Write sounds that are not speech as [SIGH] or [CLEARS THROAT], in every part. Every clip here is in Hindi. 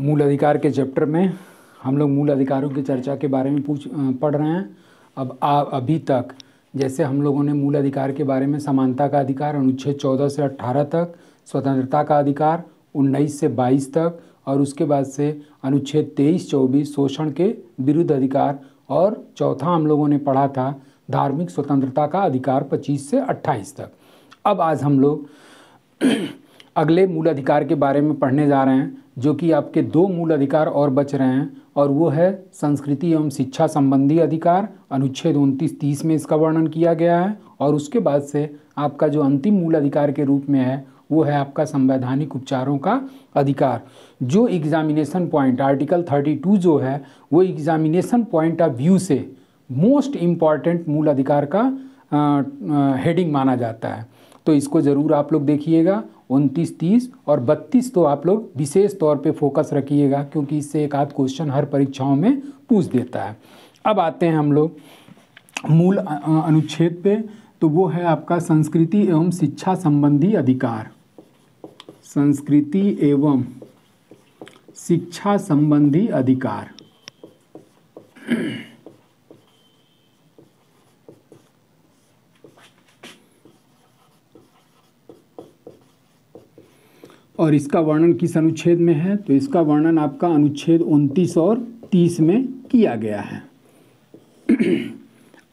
मूल अधिकार के चैप्टर में हम लोग मूल अधिकारों की चर्चा के बारे में पूछ पढ़ रहे हैं अब आ, अभी तक जैसे हम लोगों ने मूल अधिकार के बारे में समानता का अधिकार अनुच्छेद चौदह से अट्ठारह तक स्वतंत्रता का अधिकार उन्नीस से बाईस तक और उसके बाद से अनुच्छेद तेईस चौबीस शोषण के विरुद्ध अधिकार और चौथा हम लोगों ने पढ़ा था धार्मिक स्वतंत्रता का अधिकार पच्चीस से अट्ठाईस तक अब आज हम लोग [CLEARS THROAT] अगले मूल अधिकार के बारे में पढ़ने जा रहे हैं जो कि आपके दो मूल अधिकार और बच रहे हैं और वो है संस्कृति एवं शिक्षा संबंधी अधिकार अनुच्छेद उनतीस तीस में इसका वर्णन किया गया है और उसके बाद से आपका जो अंतिम मूल अधिकार के रूप में है वो है आपका संवैधानिक उपचारों का अधिकार जो एग्जामिनेशन पॉइंट आर्टिकल 32 जो है वो एग्जामिनेशन पॉइंट ऑफ व्यू से मोस्ट इम्पॉर्टेंट मूल अधिकार का हेडिंग माना जाता है तो इसको ज़रूर आप लोग देखिएगा उनतीस तीस और बत्तीस तो आप लोग विशेष तौर पे फोकस रखिएगा क्योंकि इससे एक आध क्वेश्चन हर परीक्षाओं में पूछ देता है अब आते हैं हम लोग मूल अनुच्छेद पे तो वो है आपका संस्कृति एवं शिक्षा संबंधी अधिकार संस्कृति एवं शिक्षा संबंधी अधिकार और इसका वर्णन किस अनुच्छेद में है तो इसका वर्णन आपका अनुच्छेद उनतीस और तीस में किया गया है [CLEARS THROAT]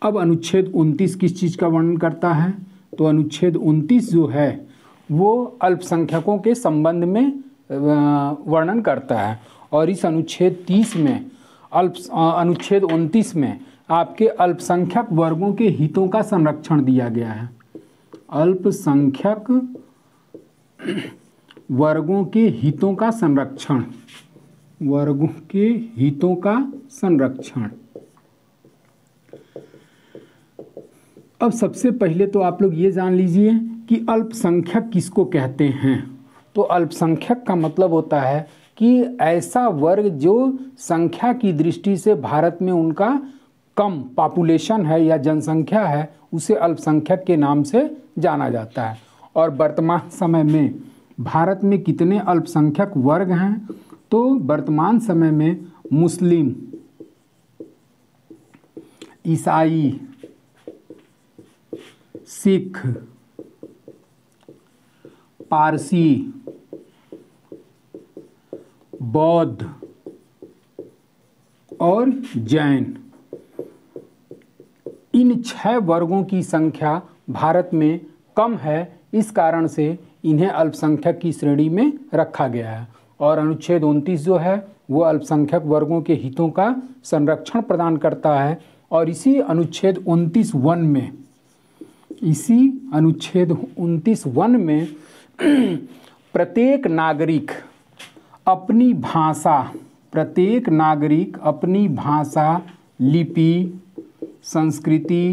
अब अनुच्छेद उनतीस किस चीज़ का वर्णन करता है तो अनुच्छेद उनतीस जो है वो अल्पसंख्यकों के संबंध में वर्णन करता है और इस अनुच्छेद तीस में अल्प अनुच्छेद उनतीस में आपके अल्पसंख्यक वर्गों के हितों का संरक्षण दिया गया है अल्पसंख्यक वर्गों के हितों का संरक्षण वर्गों के हितों का संरक्षण अब सबसे पहले तो आप लोग ये जान लीजिए कि अल्पसंख्यक किसको कहते हैं तो अल्पसंख्यक का मतलब होता है कि ऐसा वर्ग जो संख्या की दृष्टि से भारत में उनका कम पॉपुलेशन है या जनसंख्या है उसे अल्पसंख्यक के नाम से जाना जाता है और वर्तमान समय में भारत में कितने अल्पसंख्यक वर्ग हैं तो वर्तमान समय में मुस्लिम ईसाई सिख पारसी बौद्ध और जैन इन छह वर्गों की संख्या भारत में कम है इस कारण से इन्हें अल्पसंख्यक की श्रेणी में रखा गया है और अनुच्छेद उनतीस जो है वो अल्पसंख्यक वर्गों के हितों का संरक्षण प्रदान करता है और इसी अनुच्छेद उनतीस वन में इसी अनुच्छेद उनतीस वन में [CLEARS THROAT] प्रत्येक नागरिक अपनी भाषा प्रत्येक नागरिक अपनी भाषा लिपि संस्कृति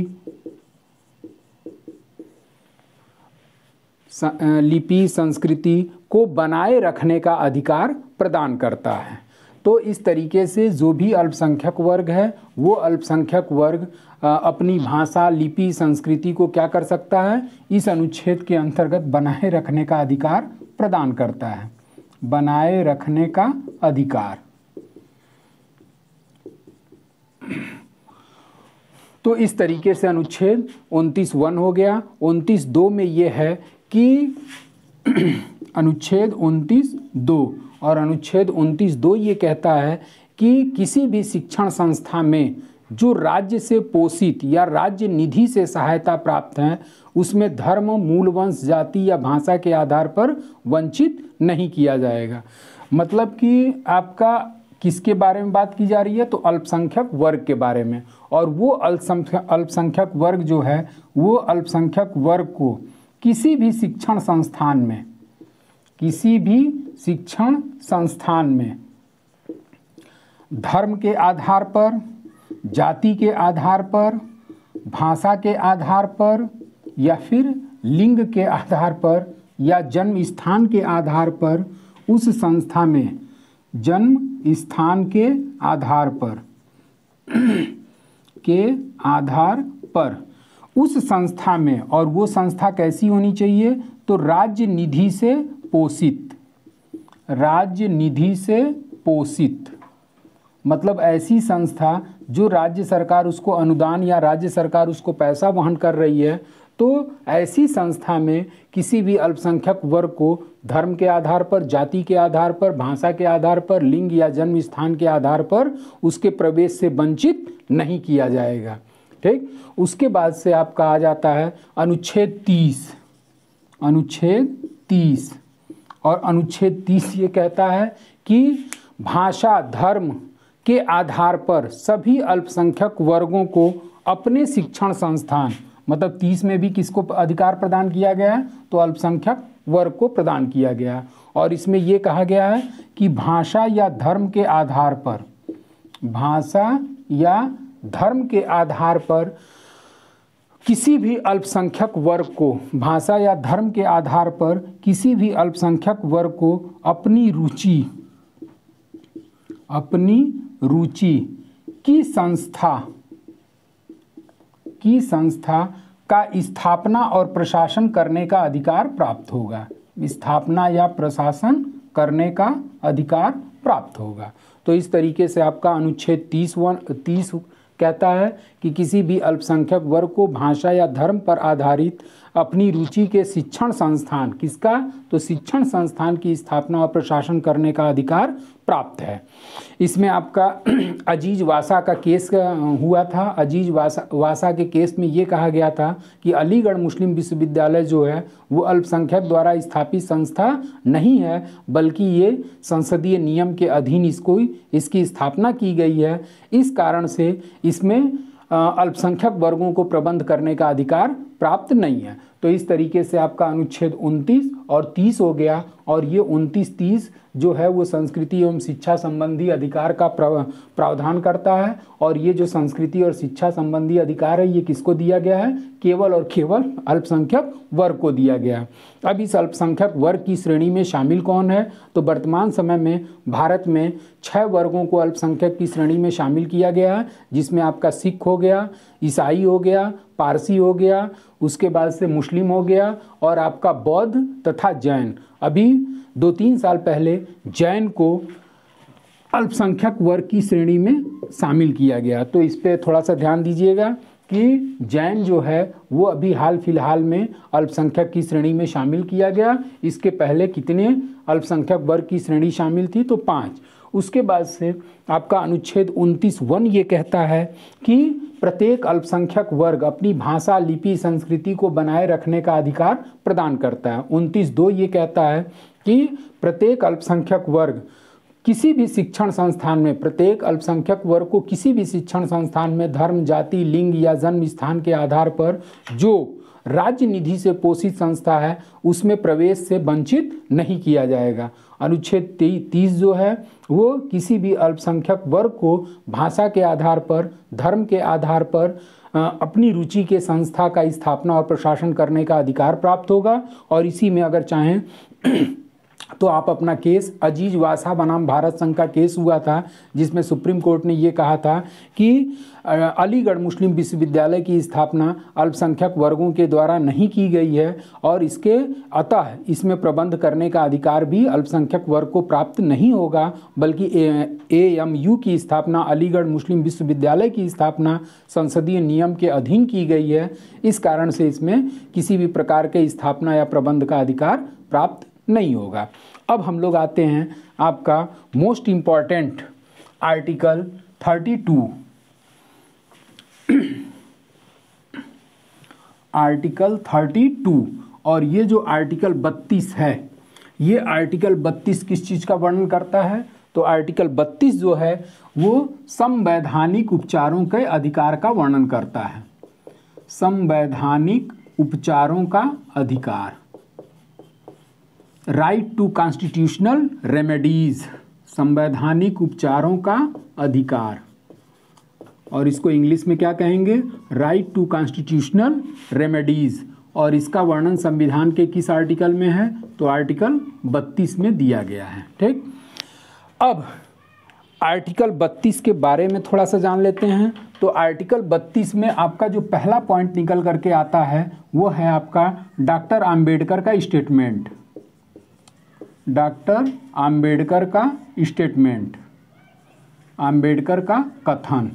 लिपि संस्कृति को बनाए रखने का अधिकार प्रदान करता है तो इस तरीके से जो भी अल्पसंख्यक वर्ग है वो अल्पसंख्यक वर्ग अपनी भाषा लिपि संस्कृति को क्या कर सकता है इस अनुच्छेद के अंतर्गत बनाए रखने का अधिकार प्रदान करता है बनाए रखने का अधिकार तो इस तरीके से अनुच्छेद उनतीस वन हो गया उनतीस दो में ये है कि अनुच्छेद उनतीस दो और अनुच्छेद उनतीस दो ये कहता है कि किसी भी शिक्षण संस्था में जो राज्य से पोषित या राज्य निधि से सहायता प्राप्त हैं उसमें धर्म मूल वंश जाति या भाषा के आधार पर वंचित नहीं किया जाएगा मतलब कि आपका किसके बारे में बात की जा रही है तो अल्पसंख्यक वर्ग के बारे में और वो अल्पसंख्यक अल्पसंख्यक वर्ग जो है वो अल्पसंख्यक वर्ग को किसी भी शिक्षण संस्थान में किसी भी शिक्षण संस्थान में धर्म के आधार पर जाति के आधार पर भाषा के आधार पर या फिर लिंग के आधार पर या जन्म स्थान के आधार पर उस संस्था में जन्म स्थान के आधार पर के आधार पर उस संस्था में और वो संस्था कैसी होनी चाहिए तो राज्य निधि से पोषित राज्य निधि से पोषित मतलब ऐसी संस्था जो राज्य सरकार उसको अनुदान या राज्य सरकार उसको पैसा वहन कर रही है तो ऐसी संस्था में किसी भी अल्पसंख्यक वर्ग को धर्म के आधार पर जाति के आधार पर भाषा के आधार पर लिंग या जन्म स्थान के आधार पर उसके प्रवेश से वंचित नहीं किया जाएगा ठीक उसके बाद से आपका आ जाता है अनुच्छेद तीस अनुच्छेद तीस और अनुच्छेद तीस ये कहता है कि भाषा धर्म के आधार पर सभी अल्पसंख्यक वर्गों को अपने शिक्षण संस्थान मतलब तीस में भी किसको अधिकार प्रदान किया गया है तो अल्पसंख्यक वर्ग को प्रदान किया गया और इसमें यह कहा गया है कि भाषा या धर्म के आधार पर भाषा या धर्म के आधार पर किसी भी अल्पसंख्यक वर्ग को भाषा या धर्म के आधार पर किसी भी अल्पसंख्यक वर्ग को अपनी रुचि अपनी रुचि की संस्था की संस्था का स्थापना और प्रशासन करने का अधिकार प्राप्त होगा स्थापना या प्रशासन करने का अधिकार प्राप्त होगा तो इस तरीके से आपका अनुच्छेद तीस वन तीस कहता है कि किसी भी अल्पसंख्यक वर्ग को भाषा या धर्म पर आधारित अपनी रुचि के शिक्षण संस्थान किसका तो शिक्षण संस्थान की स्थापना और प्रशासन करने का अधिकार प्राप्त है इसमें आपका [CLEARS THROAT] अजीज वासा का केस हुआ था अजीज वासा वासा के केस में ये कहा गया था कि अलीगढ़ मुस्लिम विश्वविद्यालय जो है वो अल्पसंख्यक द्वारा स्थापित संस्था नहीं है बल्कि ये संसदीय नियम के अधीन इसको इसकी स्थापना की गई है इस कारण से इसमें अल्पसंख्यक वर्गों को प्रबंध करने का अधिकार प्राप्त नहीं है तो इस तरीके से आपका अनुच्छेद 29 और 30 हो गया और ये 29 30 जो है वो संस्कृति एवं शिक्षा संबंधी अधिकार का प्रावधान करता है और ये जो संस्कृति और शिक्षा संबंधी अधिकार है ये किसको दिया गया है केवल और केवल अल्पसंख्यक वर्ग को दिया गया अब इस अल्पसंख्यक वर्ग की श्रेणी में शामिल कौन है तो वर्तमान समय में भारत में छः वर्गों को अल्पसंख्यक की श्रेणी में शामिल किया गया है जिसमें आपका सिख हो गया ईसाई हो गया पारसी हो गया उसके बाद से मुस्लिम हो गया और आपका बौद्ध तथा जैन अभी दो तीन साल पहले जैन को अल्पसंख्यक वर्ग की श्रेणी में शामिल किया गया तो इस पर थोड़ा सा ध्यान दीजिएगा कि जैन जो है वो अभी हाल फिलहाल में अल्पसंख्यक की श्रेणी में शामिल किया गया इसके पहले कितने अल्पसंख्यक वर्ग की श्रेणी शामिल थी तो पाँच उसके बाद से आपका अनुच्छेद उनतीस वन ये कहता है कि प्रत्येक अल्पसंख्यक वर्ग अपनी भाषा लिपि संस्कृति को बनाए रखने का अधिकार प्रदान करता है उनतीस दो ये कहता है कि प्रत्येक अल्पसंख्यक वर्ग किसी भी शिक्षण संस्थान में प्रत्येक अल्पसंख्यक वर्ग को किसी भी शिक्षण संस्थान में धर्म जाति लिंग या जन्म स्थान के आधार पर जो राज्य निधि से पोषित संस्था है उसमें प्रवेश से वंचित नहीं किया जाएगा अनुच्छेद तीस जो है वो किसी भी अल्पसंख्यक वर्ग को भाषा के आधार पर धर्म के आधार पर अपनी रुचि के संस्था का स्थापना और प्रशासन करने का अधिकार प्राप्त होगा और इसी में अगर चाहें तो आप अपना केस अजीज वासा बनाम भारत संघ का केस हुआ था जिसमें सुप्रीम कोर्ट ने ये कहा था कि अलीगढ़ मुस्लिम विश्वविद्यालय की स्थापना अल्पसंख्यक वर्गों के द्वारा नहीं की गई है और इसके अतः इसमें प्रबंध करने का अधिकार भी अल्पसंख्यक वर्ग को प्राप्त नहीं होगा बल्कि ए एम यू की स्थापना अलीगढ़ मुस्लिम विश्वविद्यालय की स्थापना संसदीय नियम के अधीन की गई है इस कारण से इसमें किसी भी प्रकार के स्थापना या प्रबंध का अधिकार प्राप्त नहीं होगा अब हम लोग आते हैं आपका most important article thirty two article thirty two और ये जो आर्टिकल बत्तीस है ये आर्टिकल बत्तीस किस चीज़ का वर्णन करता है तो आर्टिकल बत्तीस जो है वो संवैधानिक उपचारों के अधिकार का वर्णन करता है संवैधानिक उपचारों का अधिकार राइट टू कॉन्स्टिट्यूशनल रेमेडीज संवैधानिक उपचारों का अधिकार और इसको इंग्लिश में क्या कहेंगे राइट टू कॉन्स्टिट्यूशनल रेमेडीज़ और इसका वर्णन संविधान के किस आर्टिकल में है तो आर्टिकल 32 में दिया गया है ठीक अब आर्टिकल 32 के बारे में थोड़ा सा जान लेते हैं तो आर्टिकल 32 में आपका जो पहला पॉइंट निकल करके आता है वो है आपका डॉक्टर आम्बेडकर का स्टेटमेंट डॉक्टर आम्बेडकर का स्टेटमेंट आम्बेडकर का कथन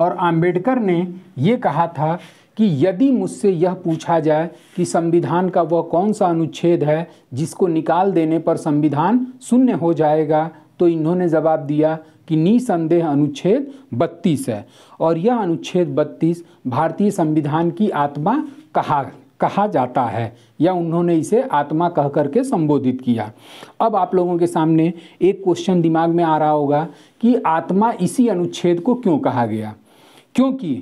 और आम्बेडकर ने ये कहा था कि यदि मुझसे यह पूछा जाए कि संविधान का वह कौन सा अनुच्छेद है जिसको निकाल देने पर संविधान शून्य हो जाएगा तो इन्होंने जवाब दिया कि निसंदेह अनुच्छेद 32 है और यह अनुच्छेद 32 भारतीय संविधान की आत्मा कहा कहा जाता है या उन्होंने इसे आत्मा कह करके संबोधित किया अब आप लोगों के सामने एक क्वेश्चन दिमाग में आ रहा होगा कि आत्मा इसी अनुच्छेद को क्यों कहा गया क्योंकि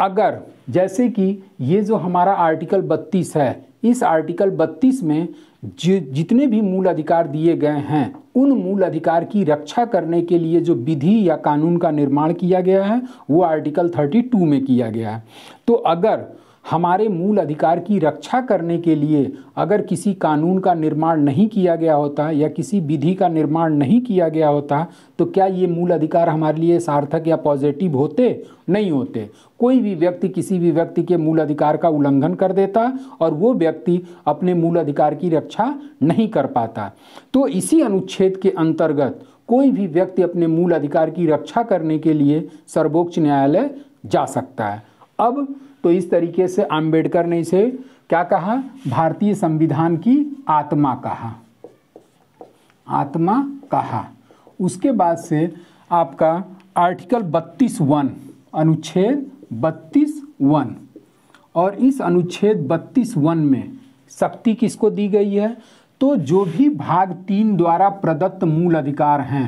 अगर जैसे कि ये जो हमारा आर्टिकल 32 है इस आर्टिकल 32 में जि, जितने भी मूल अधिकार दिए गए हैं उन मूल अधिकार की रक्षा करने के लिए जो विधि या कानून का निर्माण किया गया है वो आर्टिकल 32 में किया गया है तो अगर हमारे मूल अधिकार की रक्षा करने के लिए अगर किसी कानून का निर्माण नहीं किया गया होता या किसी विधि का निर्माण नहीं किया गया होता तो क्या ये मूल अधिकार हमारे लिए सार्थक या पॉजिटिव होते नहीं होते कोई भी व्यक्ति किसी भी व्यक्ति के मूल अधिकार का उल्लंघन कर देता और वो व्यक्ति अपने मूल अधिकार की रक्षा नहीं कर पाता तो इसी अनुच्छेद के अंतर्गत कोई भी व्यक्ति अपने मूल अधिकार की रक्षा करने के लिए सर्वोच्च न्यायालय जा सकता है अब तो इस तरीके से आम्बेडकर ने इसे क्या कहा भारतीय संविधान की आत्मा कहा आत्मा कहा उसके बाद से आपका आर्टिकल बत्तीस वन अनुच्छेद बत्तीस वन और इस अनुच्छेद बत्तीस वन में शक्ति किसको दी गई है तो जो भी भाग तीन द्वारा प्रदत्त मूल अधिकार हैं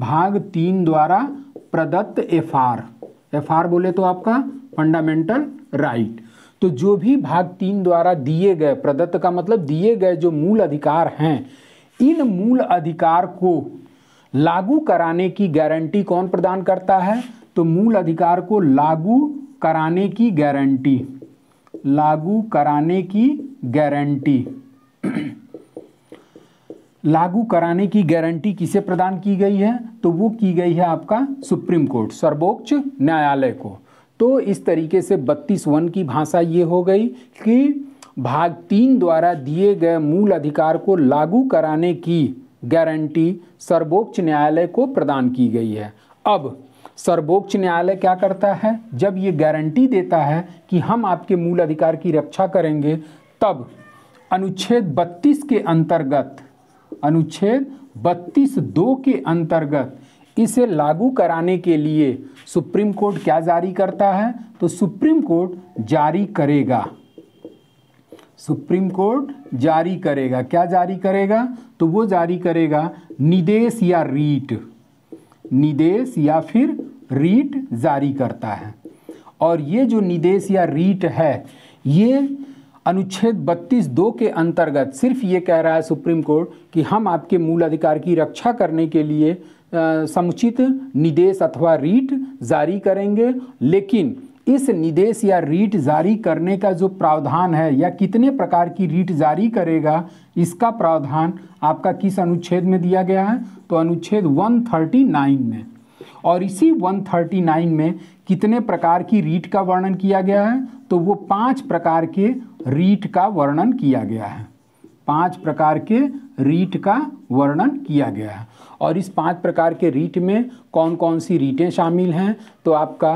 भाग तीन द्वारा प्रदत्त एफ आर एफ आर बोले तो आपका फंडामेंटल राइट तो जो भी भाग तीन द्वारा दिए गए प्रदत्त का मतलब दिए गए जो मूल अधिकार हैं इन मूल अधिकार को लागू कराने की गारंटी कौन प्रदान करता है तो मूल अधिकार को लागू कराने की गारंटी लागू कराने की गारंटी [CLEARS THROAT] लागू कराने की गारंटी किसे प्रदान की गई है तो वो की गई है आपका सुप्रीम कोर्ट सर्वोच्च न्यायालय को तो इस तरीके से बत्तीस वन की भाषा ये हो गई कि भाग तीन द्वारा दिए गए मूल अधिकार को लागू कराने की गारंटी सर्वोच्च न्यायालय को प्रदान की गई है अब सर्वोच्च न्यायालय क्या करता है जब ये गारंटी देता है कि हम आपके मूल अधिकार की रक्षा करेंगे तब अनुच्छेद 32 के अंतर्गत अनुच्छेद 32 दो के अंतर्गत इसे लागू कराने के लिए सुप्रीम कोर्ट क्या जारी करता है तो सुप्रीम कोर्ट जारी करेगा सुप्रीम कोर्ट जारी करेगा क्या जारी करेगा तो वो जारी करेगा निदेश या रीट निदेश या फिर रीट जारी करता है और ये जो निदेश या रीट है ये अनुच्छेद 32 दो के अंतर्गत सिर्फ ये कह रहा है सुप्रीम कोर्ट कि हम आपके मूल अधिकार की रक्षा करने के लिए समुचित निदेश अथवा रीट जारी करेंगे लेकिन इस निदेश या रीट जारी करने का जो प्रावधान है या कितने प्रकार की रीट जारी करेगा इसका प्रावधान आपका किस अनुच्छेद में दिया गया है तो अनुच्छेद 139 में और इसी 139 में कितने प्रकार की रीट का वर्णन किया गया है तो वो पांच प्रकार के रीट का वर्णन किया गया है पांच प्रकार के रीट का वर्णन किया गया है और इस पांच प्रकार के रीट में कौन कौन सी रीटें शामिल हैं तो आपका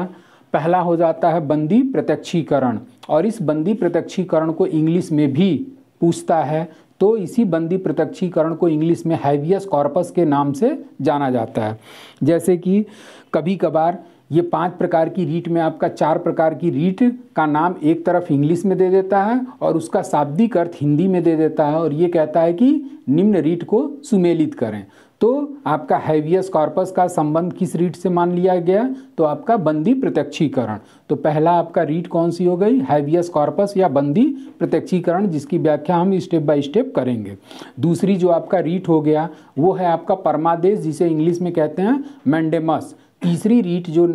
पहला हो जाता है बंदी प्रत्यक्षीकरण और इस बंदी प्रत्यक्षीकरण को इंग्लिश में भी पूछता है तो इसी बंदी प्रत्यक्षीकरण को इंग्लिश में हैवियस कॉर्पस के नाम से जाना जाता है जैसे कि कभी कभार ये पांच प्रकार की रीट में आपका चार प्रकार की रीट का नाम एक तरफ इंग्लिश में दे देता है और उसका शाब्दिक अर्थ हिंदी में दे देता है और ये कहता है कि निम्न रीट को सुमेलित करें तो आपका हैवियस कॉर्पस का संबंध किस रीट से मान लिया गया तो आपका बंदी प्रत्यक्षीकरण तो पहला आपका रीट कौन सी हो गई हैवियस कॉर्पस या बंदी प्रत्यक्षीकरण जिसकी व्याख्या हम स्टेप बाय स्टेप करेंगे दूसरी जो आपका रीट हो गया वो है आपका परमादेश जिसे इंग्लिश में कहते हैं मैंडेमस तीसरी रीट जो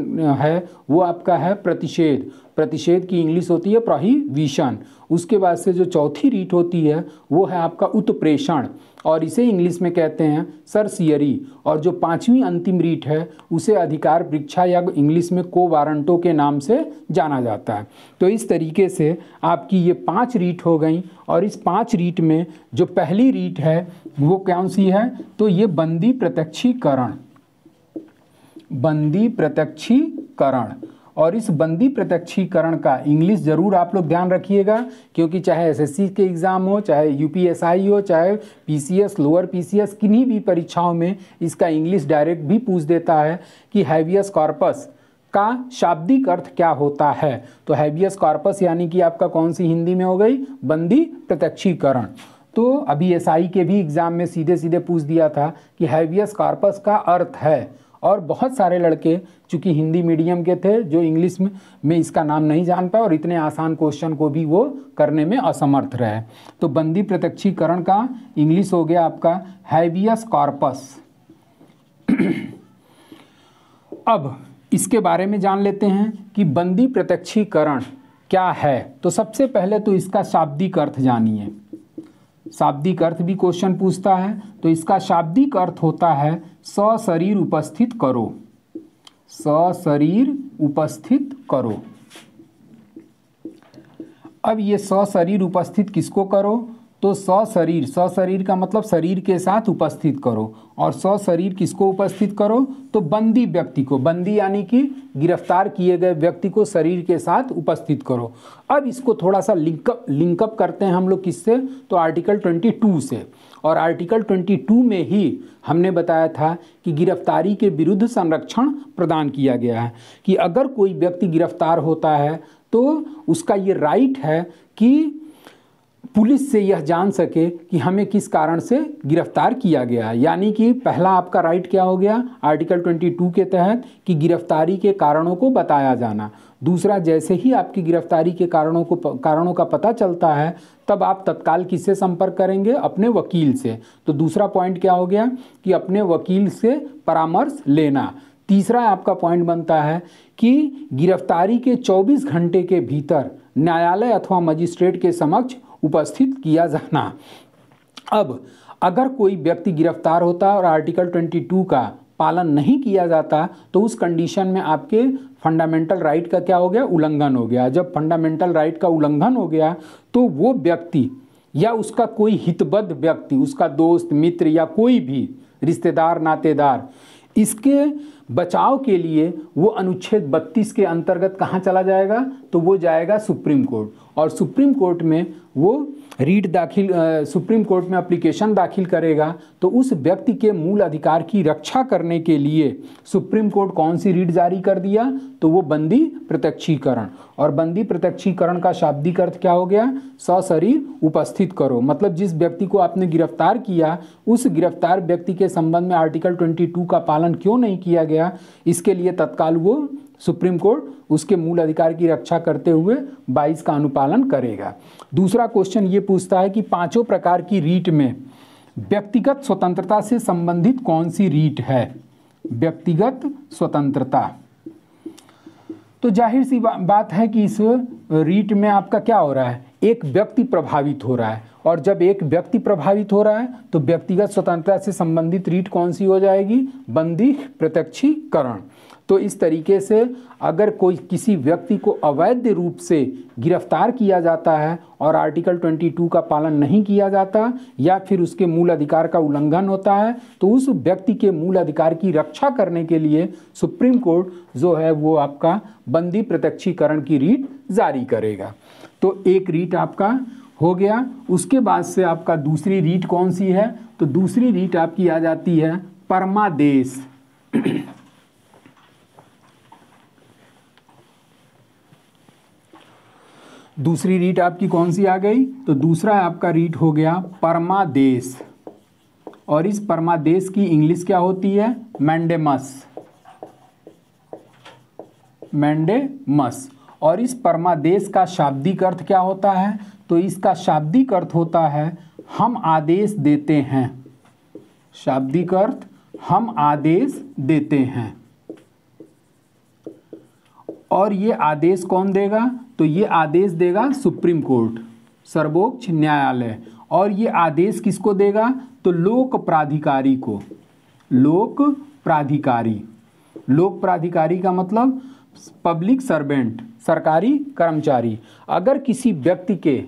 है वो आपका है प्रतिषेध प्रतिषेध की इंग्लिश होती है प्रोहिबिशन उसके बाद से जो चौथी रीट होती है वो है आपका उत्प्रेषण और इसे इंग्लिश में कहते हैं सरसियरी और जो पांचवी अंतिम रीट है उसे अधिकार परीक्षा या इंग्लिश में को वारंटो के नाम से जाना जाता है तो इस तरीके से आपकी ये पांच रीट हो गई और इस पांच रीट में जो पहली रीट है वो कौन सी है तो ये बंदी प्रत्यक्षीकरण बंदी प्रत्यक्षीकरण और इस बंदी प्रत्यक्षीकरण का इंग्लिश ज़रूर आप लोग ध्यान रखिएगा क्योंकि चाहे एसएससी के एग्ज़ाम हो चाहे यूपीएसआई हो चाहे पीसीएस लोअर पीसीएस किन्हीं भी परीक्षाओं में इसका इंग्लिश डायरेक्ट भी पूछ देता है कि हैवियस कॉर्पस का शाब्दिक अर्थ क्या होता है तो हैवियस कॉर्पस यानी कि आपका कौन सी हिंदी में हो गई बंदी प्रत्यक्षीकरण तो अभी एस के भी एग्ज़ाम में सीधे सीधे पूछ दिया था कि हैवियस कॉर्पस का अर्थ है और बहुत सारे लड़के चूँकि हिंदी मीडियम के थे जो इंग्लिश में, में इसका नाम नहीं जान पाए और इतने आसान क्वेश्चन को भी वो करने में असमर्थ रहे तो बंदी प्रत्यक्षीकरण का इंग्लिश हो गया आपका हैबियस कॉर्पस [CLEARS THROAT] अब इसके बारे में जान लेते हैं कि बंदी प्रत्यक्षीकरण क्या है तो सबसे पहले तो इसका शाब्दिक अर्थ जानिए शाब्दिक अर्थ भी क्वेश्चन पूछता है तो इसका शाब्दिक अर्थ होता है सशरीर उपस्थित करो सशरीर उपस्थित करो अब ये सशरीर उपस्थित किसको करो तो सशरीर सशरीर का मतलब शरीर के साथ उपस्थित करो और सशरीर किसको उपस्थित करो तो बंदी व्यक्ति को बंदी यानी कि गिरफ्तार किए गए व्यक्ति को शरीर के साथ उपस्थित करो अब इसको थोड़ा सा लिंकअप लिंकअप करते हैं हम लोग किससे तो आर्टिकल 22 से और आर्टिकल 22 में ही हमने बताया था कि गिरफ्तारी के विरुद्ध संरक्षण प्रदान किया गया है कि अगर कोई व्यक्ति गिरफ्तार होता है तो उसका ये राइट है कि पुलिस से यह जान सके कि हमें किस कारण से गिरफ्तार किया गया है यानी कि पहला आपका राइट क्या हो गया आर्टिकल 22 के तहत कि गिरफ्तारी के कारणों को बताया जाना दूसरा जैसे ही आपकी गिरफ्तारी के कारणों को कारणों का पता चलता है तब आप तत्काल किससे संपर्क करेंगे अपने वकील से तो दूसरा पॉइंट क्या हो गया कि अपने वकील से परामर्श लेना तीसरा आपका पॉइंट बनता है कि गिरफ्तारी के 24 घंटे के भीतर न्यायालय अथवा मजिस्ट्रेट के समक्ष उपस्थित किया जाना अब अगर कोई व्यक्ति गिरफ्तार होता और आर्टिकल 22 का पालन नहीं किया जाता तो उस कंडीशन में आपके फंडामेंटल राइट का क्या हो गया उल्लंघन हो गया जब फंडामेंटल राइट का उल्लंघन हो गया तो वो व्यक्ति या उसका कोई हितबद्ध व्यक्ति उसका दोस्त मित्र या कोई भी रिश्तेदार नातेदार इसके बचाव के लिए वो अनुच्छेद 32 के अंतर्गत कहाँ चला जाएगा तो वो जाएगा सुप्रीम कोर्ट और सुप्रीम कोर्ट में वो रीट दाखिल सुप्रीम कोर्ट में अप्लीकेशन दाखिल करेगा तो उस व्यक्ति के मूल अधिकार की रक्षा करने के लिए सुप्रीम कोर्ट कौन सी रीट जारी कर दिया तो वो बंदी प्रत्यक्षीकरण और बंदी प्रत्यक्षीकरण का शाब्दिक अर्थ क्या हो गया सशरीर उपस्थित करो मतलब जिस व्यक्ति को आपने गिरफ्तार किया उस गिरफ्तार व्यक्ति के संबंध में आर्टिकल ट्वेंटी का पालन क्यों नहीं किया गया इसके लिए तत्काल वो सुप्रीम कोर्ट उसके मूल अधिकार की रक्षा करते हुए 22 का अनुपालन करेगा दूसरा क्वेश्चन ये पूछता है कि पांचों प्रकार की रीट में व्यक्तिगत स्वतंत्रता से संबंधित कौन सी रीट है व्यक्तिगत स्वतंत्रता तो जाहिर सी बा, बात है कि इस रीट में आपका क्या हो रहा है एक व्यक्ति प्रभावित हो रहा है और जब एक व्यक्ति प्रभावित हो रहा है तो व्यक्तिगत स्वतंत्रता से संबंधित रीट कौन सी हो जाएगी बंदी प्रत्यक्षीकरण तो इस तरीके से अगर कोई किसी व्यक्ति को अवैध रूप से गिरफ्तार किया जाता है और आर्टिकल 22 का पालन नहीं किया जाता या फिर उसके मूल अधिकार का उल्लंघन होता है तो उस व्यक्ति के मूल अधिकार की रक्षा करने के लिए सुप्रीम कोर्ट जो है वो आपका बंदी प्रत्यक्षीकरण की रीट जारी करेगा तो एक रीट आपका हो गया उसके बाद से आपका दूसरी रीट कौन सी है तो दूसरी रीट आपकी आ जाती है परमादेश दूसरी रीट आपकी कौन सी आ गई तो दूसरा आपका रीट हो गया परमादेश और इस परमादेश की इंग्लिश क्या होती है मैंडेमस मैंडेमस और इस परमादेश का शाब्दिक अर्थ क्या होता है तो इसका शाब्दिक अर्थ होता है हम आदेश देते हैं शाब्दिक अर्थ हम आदेश देते हैं और ये आदेश कौन देगा तो ये आदेश देगा सुप्रीम कोर्ट सर्वोच्च न्यायालय और ये आदेश किसको देगा तो लोक प्राधिकारी को लोक प्राधिकारी लोक प्राधिकारी का मतलब पब्लिक सर्वेंट सरकारी कर्मचारी अगर किसी व्यक्ति के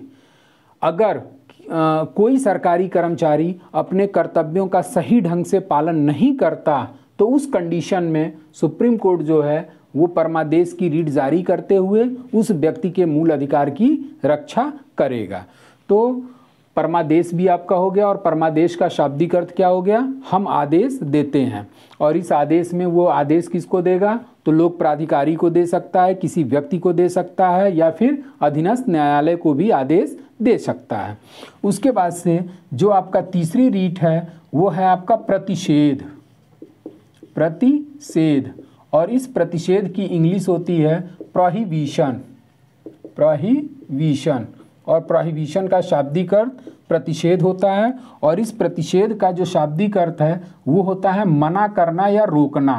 अगर आ, कोई सरकारी कर्मचारी अपने कर्तव्यों का सही ढंग से पालन नहीं करता तो उस कंडीशन में सुप्रीम कोर्ट जो है वो परमादेश की रीट जारी करते हुए उस व्यक्ति के मूल अधिकार की रक्षा करेगा तो परमादेश भी आपका हो गया और परमादेश का शाब्दिक अर्थ क्या हो गया हम आदेश देते हैं और इस आदेश में वो आदेश किसको देगा तो लोक प्राधिकारी को दे सकता है किसी व्यक्ति को दे सकता है या फिर अधीनस्थ न्यायालय को भी आदेश दे सकता है उसके बाद से जो आपका तीसरी रीट है वो है आपका प्रतिषेध प्रतिषेध और इस प्रतिषेध की इंग्लिश होती है प्रोहिबिशन प्रोहिबिशन और प्रोहिबिशन का शाब्दिक अर्थ प्रतिषेध होता है और इस प्रतिषेध का जो शाब्दिक अर्थ है वो होता है मना करना या रोकना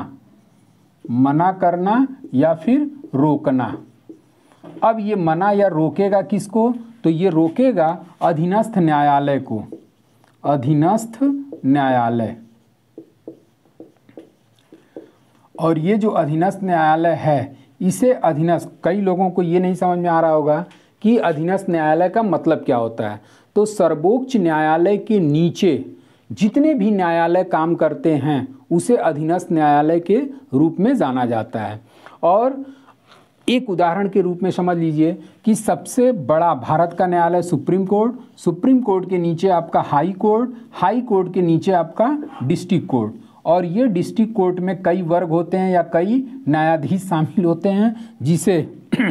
मना करना या फिर रोकना अब ये मना या रोकेगा किसको तो ये रोकेगा अधीनस्थ न्यायालय को अधीनस्थ न्यायालय और ये जो अधीनस्थ न्यायालय है इसे अधीनस्थ कई लोगों को ये नहीं समझ में आ रहा होगा कि अधीनस्थ न्यायालय का मतलब क्या होता है तो सर्वोच्च न्यायालय के नीचे जितने भी न्यायालय काम करते हैं उसे अधीनस्थ न्यायालय के रूप में जाना जाता है और एक उदाहरण के रूप में समझ लीजिए कि सबसे बड़ा भारत का न्यायालय सुप्रीम कोर्ट सुप्रीम कोर्ट के नीचे आपका हाई कोर्ट हाई कोर्ट के नीचे आपका डिस्ट्रिक्ट कोर्ट और ये डिस्ट्रिक्ट कोर्ट में कई वर्ग होते हैं या कई न्यायाधीश शामिल होते हैं जिसे [CLEARS THROAT]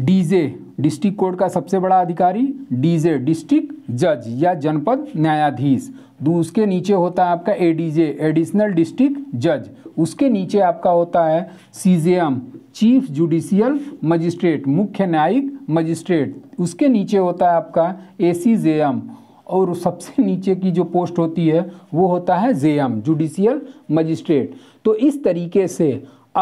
डीजे डिस्ट्रिक्ट कोर्ट का सबसे बड़ा अधिकारी डीजे डिस्ट्रिक्ट जज या जनपद न्यायाधीश उसके नीचे होता है आपका एडीजे एडिशनल डिस्ट्रिक्ट जज उसके नीचे आपका होता है सीजेएम चीफ जुडिशियल मजिस्ट्रेट मुख्य न्यायिक मजिस्ट्रेट उसके नीचे होता है आपका एसीजेएम और सबसे नीचे की जो पोस्ट होती है वो होता है जे एम जुडिशियल मजिस्ट्रेट तो इस तरीके से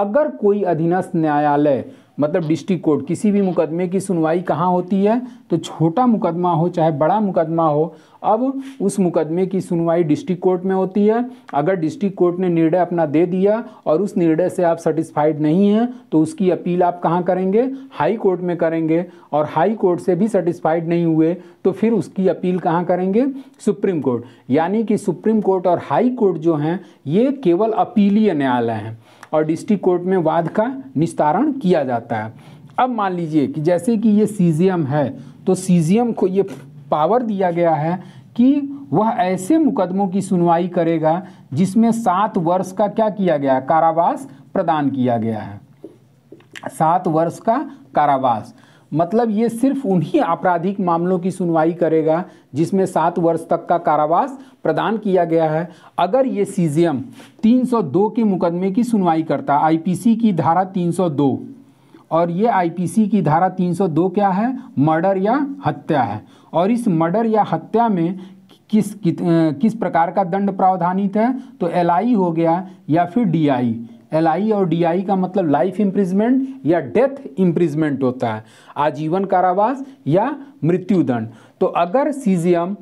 अगर कोई अधीनस्थ न्यायालय मतलब डिस्ट्रिक्ट कोर्ट किसी भी मुकदमे की सुनवाई कहाँ होती है तो छोटा मुकदमा हो चाहे बड़ा मुकदमा हो अब उस मुकदमे की सुनवाई डिस्ट्रिक्ट कोर्ट में होती है अगर डिस्ट्रिक्ट कोर्ट ने निर्णय अपना दे दिया और उस निर्णय से आप सेटिस्फाइड नहीं हैं तो उसकी अपील आप कहाँ करेंगे हाई कोर्ट में करेंगे और हाई कोर्ट से भी सेटिस्फाइड नहीं हुए तो फिर उसकी अपील कहाँ करेंगे सुप्रीम कोर्ट यानी कि सुप्रीम कोर्ट और हाई कोर्ट जो हैं ये केवल अपीलीय न्यायालय हैं और डिस्ट्रिक्ट कोर्ट में वाद का निस्तारण किया जाता है अब मान लीजिए कि जैसे कि ये सी है तो सी को ये पावर दिया गया है कि वह ऐसे मुकदमों की सुनवाई करेगा जिसमें सात वर्ष का क्या किया गया कारावास प्रदान किया गया है सात वर्ष का कारावास मतलब ये सिर्फ उन्हीं आपराधिक मामलों की सुनवाई करेगा जिसमें सात वर्ष तक का कारावास प्रदान किया गया है अगर ये सी 302 के मुकदमे की सुनवाई करता आईपीसी की धारा 302 और ये आईपीसी की धारा 302 क्या है मर्डर या हत्या है और इस मर्डर या हत्या में किस कित, किस प्रकार का दंड प्रावधानित है तो आई हो गया या फिर आई एल आई और डी आई का मतलब लाइफ इम्प्रिजमेंट या डेथ इम्प्रिजमेंट होता है आजीवन कारावास या मृत्युदंड तो अगर सीजियम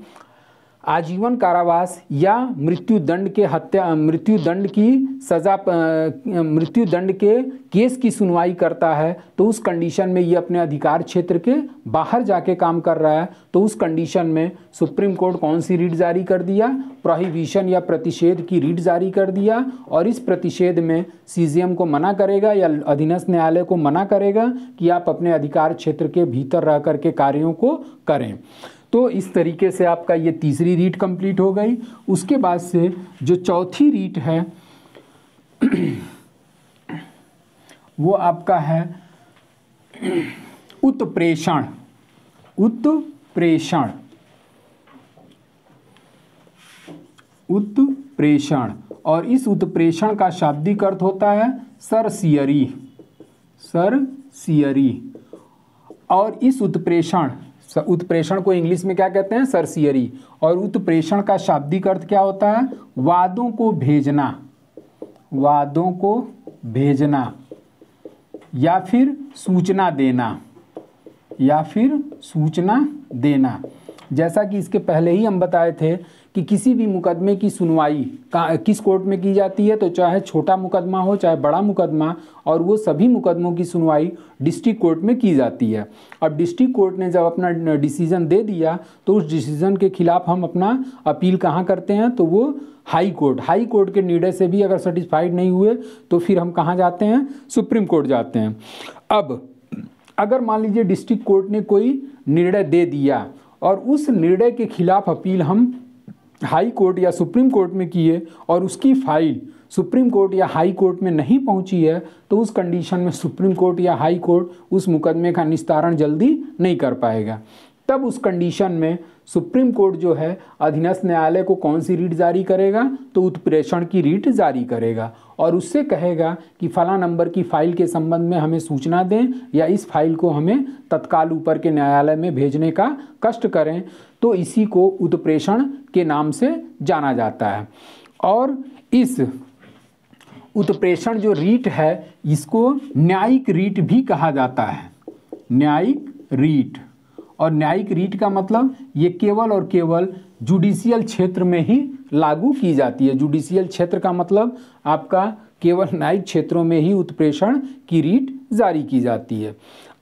आजीवन कारावास या मृत्यु दंड के हत्या मृत्यु दंड की सज़ा मृत्यु दंड के केस की सुनवाई करता है तो उस कंडीशन में ये अपने अधिकार क्षेत्र के बाहर जाके काम कर रहा है तो उस कंडीशन में सुप्रीम कोर्ट कौन सी रीट जारी कर दिया प्रोहिबिशन या प्रतिषेध की रीट जारी कर दिया और इस प्रतिषेध में सीजीएम को मना करेगा या अधीनस्थ न्यायालय को मना करेगा कि आप अपने अधिकार क्षेत्र के भीतर रह करके कार्यों को करें तो इस तरीके से आपका ये तीसरी रीट कंप्लीट हो गई उसके बाद से जो चौथी रीट है [CLEARS THROAT] वो आपका है [CLEARS THROAT] उत्प्रेषण उत्प्रेषण उत्प्रेषण और इस उत्प्रेषण का शाब्दिक अर्थ होता है सर सियरी सर सियरी और इस उत्प्रेषण उत्प्रेषण को इंग्लिश में क्या कहते हैं सरसियरी और उत्प्रेषण का शाब्दिक अर्थ क्या होता है वादों को भेजना वादों को भेजना या फिर सूचना देना या फिर सूचना देना जैसा कि इसके पहले ही हम बताए थे कि किसी भी मुकदमे की सुनवाई किस कोर्ट में की जाती है तो चाहे छोटा मुकदमा हो चाहे बड़ा मुकदमा और वो सभी मुकदमों की सुनवाई डिस्ट्रिक्ट कोर्ट में की जाती है अब डिस्ट्रिक्ट कोर्ट ने जब अपना डिसीज़न दे दिया तो उस डिसीज़न के खिलाफ हम अपना अपील कहाँ करते हैं तो वो हाई कोर्ट हाई कोर्ट के निर्णय से भी अगर सेटिस्फाइड नहीं हुए तो फिर हम कहाँ जाते हैं सुप्रीम कोर्ट जाते हैं अब अगर मान लीजिए डिस्ट्रिक्ट कोर्ट ने कोई निर्णय दे दिया और उस निर्णय के खिलाफ अपील हम हाई कोर्ट या सुप्रीम कोर्ट में किए और उसकी फाइल सुप्रीम कोर्ट या हाई कोर्ट में नहीं पहुंची है तो उस कंडीशन में सुप्रीम कोर्ट या हाई कोर्ट उस मुकदमे का निस्तारण जल्दी नहीं कर पाएगा तब उस कंडीशन में सुप्रीम कोर्ट जो है अधीनस्थ न्यायालय को कौन सी रीट जारी करेगा तो उत्प्रेषण की रीट जारी करेगा और उससे कहेगा कि फला नंबर की फ़ाइल के संबंध में हमें सूचना दें या इस फाइल को हमें तत्काल ऊपर के न्यायालय में भेजने का कष्ट करें तो इसी को उत्प्रेषण के नाम से जाना जाता है और इस उत्प्रेषण जो रीट है इसको न्यायिक रीट भी कहा जाता है न्यायिक रीट और न्यायिक रीट का मतलब ये केवल और केवल जुडिशियल क्षेत्र में ही लागू की जाती है जुडिशियल क्षेत्र का मतलब आपका केवल न्यायिक क्षेत्रों में ही उत्प्रेषण की रीट जारी की जाती है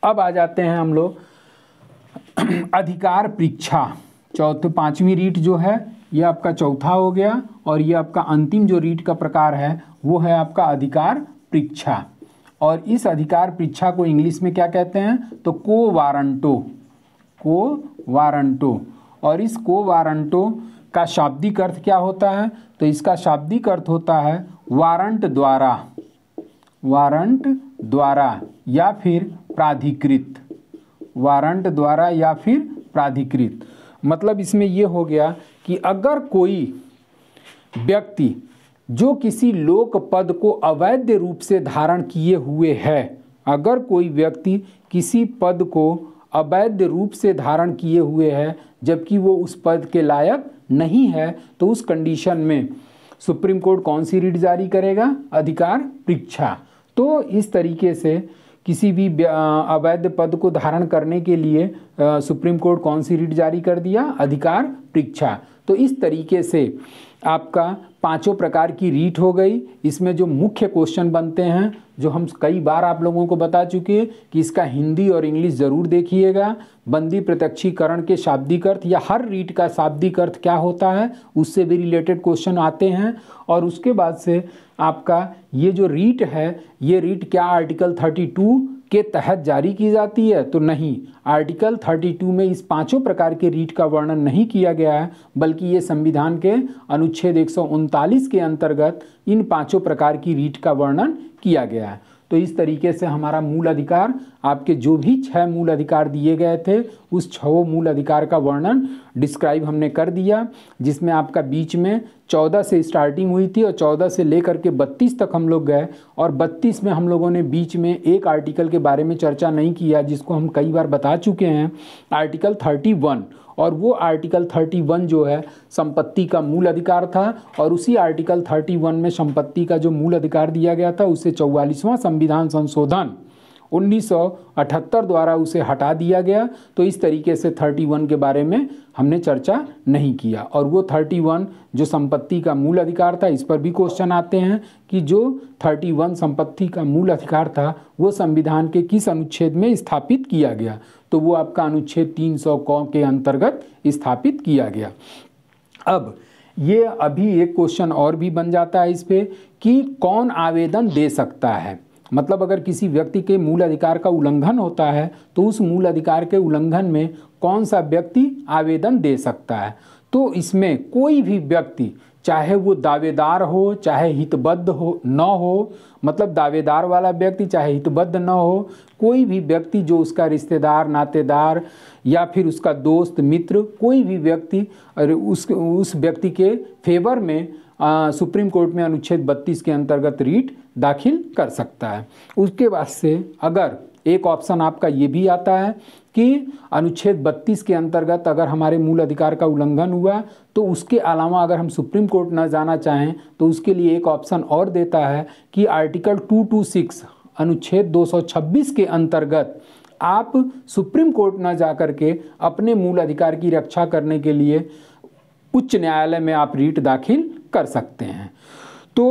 अब आ जाते हैं हम लोग [CLEARS THROAT] अधिकार परीक्षा चौथ तो पाँचवीं रीट जो है ये आपका चौथा हो गया और ये आपका अंतिम जो रीट का प्रकार है वो है आपका अधिकार परीक्षा और इस अधिकार परीक्षा को इंग्लिश में क्या कहते हैं तो को वारंटो को वारंटो और इस को वारंटो का शाब्दिक अर्थ क्या होता है तो इसका शाब्दिक अर्थ होता है वारंट द्वारा वारंट द्वारा या फिर प्राधिकृत वारंट द्वारा या फिर प्राधिकृत मतलब इसमें यह हो गया कि अगर कोई व्यक्ति जो किसी लोक पद को अवैध रूप से धारण किए हुए है अगर कोई व्यक्ति किसी पद को अवैध रूप से धारण किए हुए है जबकि वो उस पद के लायक नहीं है तो उस कंडीशन में सुप्रीम कोर्ट कौन सी रीट जारी करेगा अधिकार परीक्षा तो इस तरीके से किसी भी अवैध पद को धारण करने के लिए सुप्रीम कोर्ट कौन सी रीट जारी कर दिया अधिकार परीक्षा तो इस तरीके से आपका पांचों प्रकार की रीट हो गई इसमें जो मुख्य क्वेश्चन बनते हैं जो हम कई बार आप लोगों को बता चुके हैं कि इसका हिंदी और इंग्लिश ज़रूर देखिएगा बंदी प्रत्यक्षीकरण के शाब्दिक अर्थ या हर रीट का शाब्दिक अर्थ क्या होता है उससे भी रिलेटेड क्वेश्चन आते हैं और उसके बाद से आपका ये जो रीट है ये रीट क्या आर्टिकल 32 के तहत जारी की जाती है तो नहीं आर्टिकल 32 में इस पांचों प्रकार के रीट का वर्णन नहीं किया गया है बल्कि ये संविधान के अनुच्छेद एक के अंतर्गत इन पांचों प्रकार की रीट का वर्णन किया गया है तो इस तरीके से हमारा मूल अधिकार आपके जो भी छह मूल अधिकार दिए गए थे उस छो मूल अधिकार का वर्णन डिस्क्राइब हमने कर दिया जिसमें आपका बीच में चौदह से स्टार्टिंग हुई थी और चौदह से लेकर के बत्तीस तक हम लोग गए और बत्तीस में हम लोगों ने बीच में एक आर्टिकल के बारे में चर्चा नहीं किया जिसको हम कई बार बता चुके हैं आर्टिकल थर्टी वन और वो आर्टिकल 31 जो है संपत्ति का मूल अधिकार था और उसी आर्टिकल 31 में संपत्ति का जो मूल अधिकार दिया गया था उसे चौवालीसवां संविधान संशोधन 1978 द्वारा उसे हटा दिया गया तो इस तरीके से 31 के बारे में हमने चर्चा नहीं किया और वो 31 जो संपत्ति का मूल अधिकार था इस पर भी क्वेश्चन आते हैं कि जो 31 संपत्ति का मूल अधिकार था वो संविधान के किस अनुच्छेद में स्थापित किया गया तो वो आपका अनुच्छेद 300 कौ के अंतर्गत स्थापित किया गया अब ये अभी एक क्वेश्चन और भी बन जाता है इस पर कि कौन आवेदन दे सकता है मतलब अगर किसी व्यक्ति के मूल अधिकार का उल्लंघन होता है तो उस मूल अधिकार के उल्लंघन में कौन सा व्यक्ति आवेदन दे सकता है तो इसमें कोई भी व्यक्ति चाहे वो दावेदार हो चाहे हितबद्ध हो न हो मतलब दावेदार वाला व्यक्ति चाहे हितबद्ध न हो कोई भी व्यक्ति जो उसका रिश्तेदार नातेदार या फिर उसका दोस्त मित्र कोई भी व्यक्ति अरे उस उस व्यक्ति के फेवर में आ, सुप्रीम कोर्ट में अनुच्छेद 32 के अंतर्गत रीट दाखिल कर सकता है उसके बाद से अगर एक ऑप्शन आपका ये भी आता है कि अनुच्छेद 32 के अंतर्गत अगर हमारे मूल अधिकार का उल्लंघन हुआ तो उसके अलावा अगर हम सुप्रीम कोर्ट न जाना चाहें तो उसके लिए एक ऑप्शन और देता है कि आर्टिकल 226 अनुच्छेद 226 के अंतर्गत आप सुप्रीम कोर्ट न जा कर के अपने मूल अधिकार की रक्षा करने के लिए उच्च न्यायालय में आप रीट दाखिल कर सकते हैं तो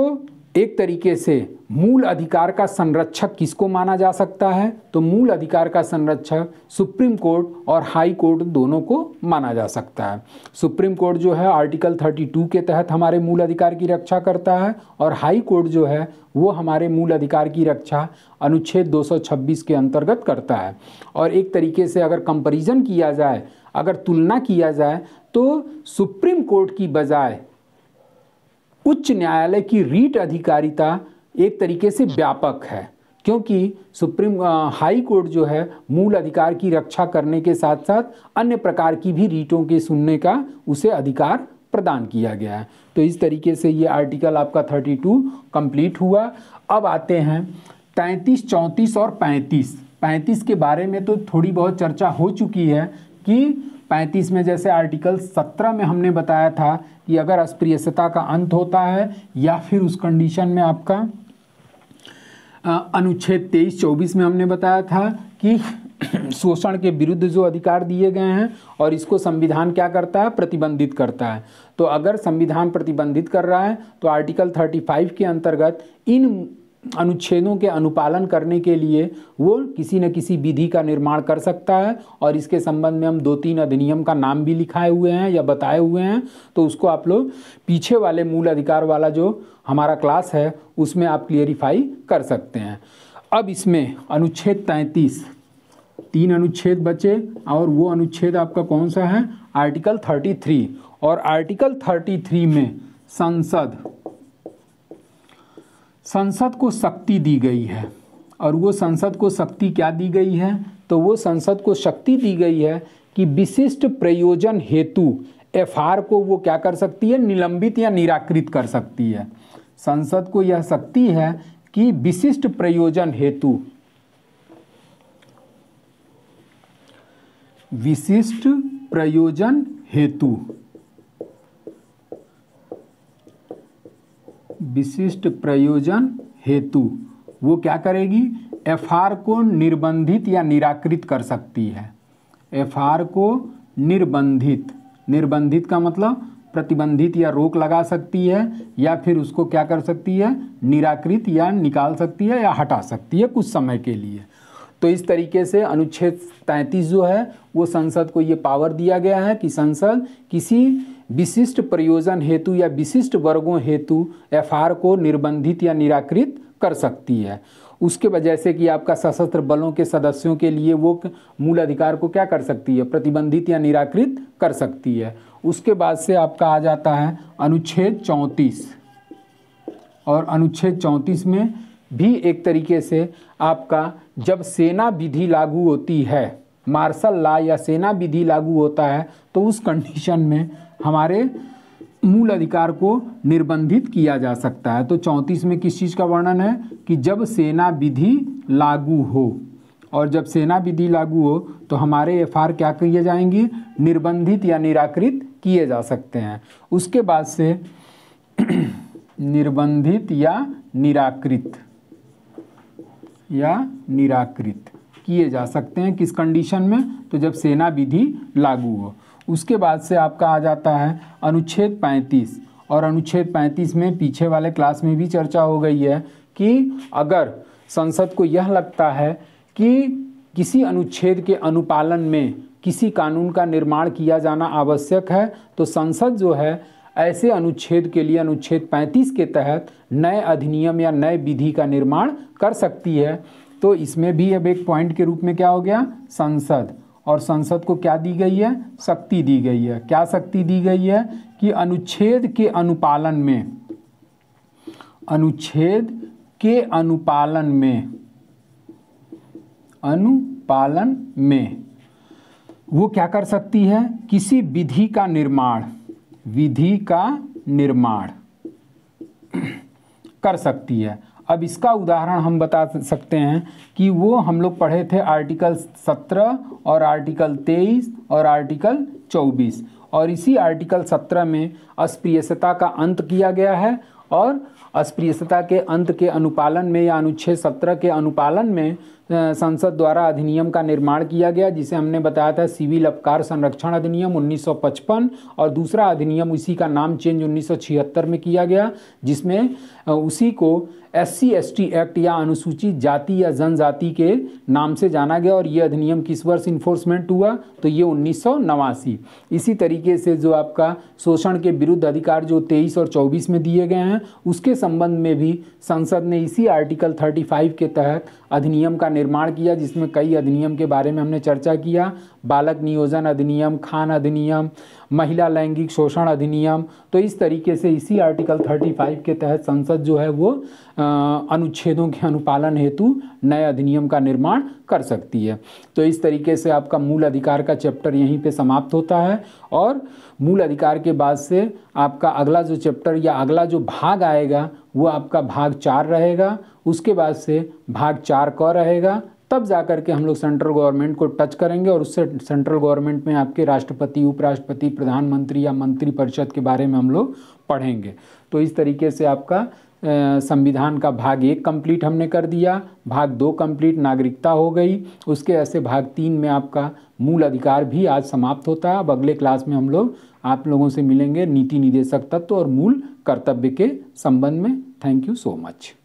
एक तरीके से मूल अधिकार का संरक्षक किसको माना जा सकता है तो मूल अधिकार का संरक्षक सुप्रीम कोर्ट और हाई कोर्ट दोनों को माना जा सकता है सुप्रीम कोर्ट जो है आर्टिकल 32 के तहत हमारे मूल अधिकार की रक्षा करता है और हाई कोर्ट जो है वो हमारे मूल अधिकार की रक्षा अनुच्छेद 226 के अंतर्गत करता है और एक तरीके से अगर कंपेरिजन किया जाए अगर तुलना किया जाए तो सुप्रीम कोर्ट की बजाय उच्च न्यायालय की रीट अधिकारिता एक तरीके से व्यापक है क्योंकि सुप्रीम हाई कोर्ट जो है मूल अधिकार की रक्षा करने के साथ साथ अन्य प्रकार की भी रीटों के सुनने का उसे अधिकार प्रदान किया गया है तो इस तरीके से ये आर्टिकल आपका 32 कंप्लीट हुआ अब आते हैं 33, 34 और 35 35 के बारे में तो थोड़ी बहुत चर्चा हो चुकी है कि पैंतीस में जैसे आर्टिकल सत्रह में हमने बताया था कि अगर अस्प्रियसता का अंत होता है या फिर उस कंडीशन में आपका अनुच्छेद तेईस चौबीस में हमने बताया था कि [CLEARS THROAT] शोषण के विरुद्ध जो अधिकार दिए गए हैं और इसको संविधान क्या करता है प्रतिबंधित करता है तो अगर संविधान प्रतिबंधित कर रहा है तो आर्टिकल 35 के अंतर्गत इन अनुच्छेदों के अनुपालन करने के लिए वो किसी न किसी विधि का निर्माण कर सकता है और इसके संबंध में हम दो तीन अधिनियम का नाम भी लिखाए हुए हैं या बताए हुए हैं तो उसको आप लोग पीछे वाले मूल अधिकार वाला जो हमारा क्लास है उसमें आप क्लियरिफाई कर सकते हैं अब इसमें अनुच्छेद तैंतीस तीन अनुच्छेद बचे और वो अनुच्छेद आपका कौन सा है आर्टिकल थर्टी थ्री और आर्टिकल थर्टी थ्री में संसद संसद को शक्ति दी गई है और वो संसद को शक्ति क्या दी गई है तो वो संसद को शक्ति दी गई है कि विशिष्ट प्रयोजन हेतु एफआर को वो क्या कर सकती है निलंबित या निराकृत कर सकती है संसद को यह शक्ति है कि विशिष्ट प्रयोजन हेतु विशिष्ट प्रयोजन हेतु विशिष्ट प्रयोजन हेतु वो क्या करेगी एफ को निर्बंधित या निराकृत कर सकती है एफ को निर्बंधित निर्बंधित का मतलब प्रतिबंधित या रोक लगा सकती है या फिर उसको क्या कर सकती है निराकृत या निकाल सकती है या हटा सकती है कुछ समय के लिए तो इस तरीके से अनुच्छेद 33 जो है वो संसद को ये पावर दिया गया है कि संसद किसी विशिष्ट प्रयोजन हेतु या विशिष्ट वर्गों हेतु एफआर को निर्बंधित या निराकृत कर सकती है उसके वजह से कि आपका सशस्त्र बलों के सदस्यों के लिए वो मूल अधिकार को क्या कर सकती है प्रतिबंधित या निराकृत कर सकती है उसके बाद से आपका आ जाता है अनुच्छेद चौंतीस और अनुच्छेद चौंतीस में भी एक तरीके से आपका जब सेना विधि लागू होती है मार्शल लॉ या सेना विधि लागू होता है तो उस कंडीशन में हमारे मूल अधिकार को निर्बंधित किया जा सकता है तो चौंतीस में किस चीज़ का वर्णन है कि जब सेना विधि लागू हो और जब सेना विधि लागू हो तो हमारे एफ क्या किए जाएंगे निर्बंधित या निराकृत किए जा सकते हैं उसके बाद से [CLEARS THROAT] निर्बंधित या निराकृत या निराकृत किए जा सकते हैं किस कंडीशन में तो जब सेना विधि लागू हो उसके बाद से आपका आ जाता है अनुच्छेद 35 और अनुच्छेद 35 में पीछे वाले क्लास में भी चर्चा हो गई है कि अगर संसद को यह लगता है कि किसी अनुच्छेद के अनुपालन में किसी कानून का निर्माण किया जाना आवश्यक है तो संसद जो है ऐसे अनुच्छेद के लिए अनुच्छेद 35 के तहत नए अधिनियम या नए विधि का निर्माण कर सकती है तो इसमें भी अब एक पॉइंट के रूप में क्या हो गया संसद और संसद को क्या दी गई है शक्ति दी गई है क्या शक्ति दी गई है कि अनुच्छेद के अनुपालन में अनुच्छेद के अनुपालन में अनुपालन में वो क्या कर सकती है किसी विधि का निर्माण विधि का निर्माण कर सकती है अब इसका उदाहरण हम बता सकते हैं कि वो हम लोग पढ़े थे आर्टिकल 17 और आर्टिकल 23 और आर्टिकल 24 और इसी आर्टिकल 17 में अस्प्रियसता का अंत किया गया है और अस्प्रियता के अंत के अनुपालन में या अनुच्छेद 17 के अनुपालन में संसद द्वारा अधिनियम का निर्माण किया गया जिसे हमने बताया था सिविल अपकार संरक्षण अधिनियम 1955 और दूसरा अधिनियम उसी का नाम चेंज 1976 में किया गया जिसमें उसी को एस सी एक्ट या अनुसूचित जाति या जनजाति के नाम से जाना गया और ये अधिनियम किस वर्ष इन्फोर्समेंट हुआ तो ये उन्नीस इसी तरीके से जो आपका शोषण के विरुद्ध अधिकार जो 23 और 24 में दिए गए हैं उसके संबंध में भी संसद ने इसी आर्टिकल 35 के तहत अधिनियम का निर्माण किया जिसमें कई अधिनियम के बारे में हमने चर्चा किया बालक नियोजन अधिनियम खान अधिनियम महिला लैंगिक शोषण अधिनियम तो इस तरीके से इसी आर्टिकल 35 के तहत संसद जो है वो अनुच्छेदों के अनुपालन हेतु नए अधिनियम का निर्माण कर सकती है तो इस तरीके से आपका मूल अधिकार का चैप्टर यहीं पे समाप्त होता है और मूल अधिकार के बाद से आपका अगला जो चैप्टर या अगला जो भाग आएगा वो आपका भाग चार रहेगा उसके बाद से भाग चार क रहेगा तब जा कर के हम लोग सेंट्रल गवर्नमेंट को टच करेंगे और उससे सेंट्रल गवर्नमेंट में आपके राष्ट्रपति उपराष्ट्रपति प्रधानमंत्री या मंत्री परिषद के बारे में हम लोग पढ़ेंगे तो इस तरीके से आपका संविधान का भाग एक कंप्लीट हमने कर दिया भाग दो कंप्लीट नागरिकता हो गई उसके ऐसे भाग तीन में आपका मूल अधिकार भी आज समाप्त होता है अब अगले क्लास में हम लोग आप लोगों से मिलेंगे नीति निदेशक तत्व और मूल कर्तव्य के संबंध में थैंक यू सो मच